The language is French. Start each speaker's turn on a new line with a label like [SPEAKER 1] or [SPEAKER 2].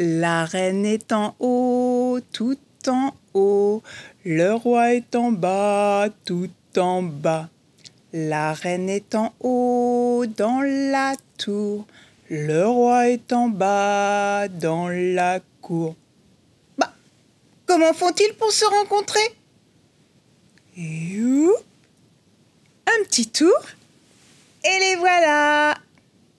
[SPEAKER 1] La reine est en haut, tout en haut. Le roi est en bas, tout en bas. La reine est en haut, dans la tour. Le roi est en bas, dans la cour.
[SPEAKER 2] Bah, comment font-ils pour se rencontrer Un petit tour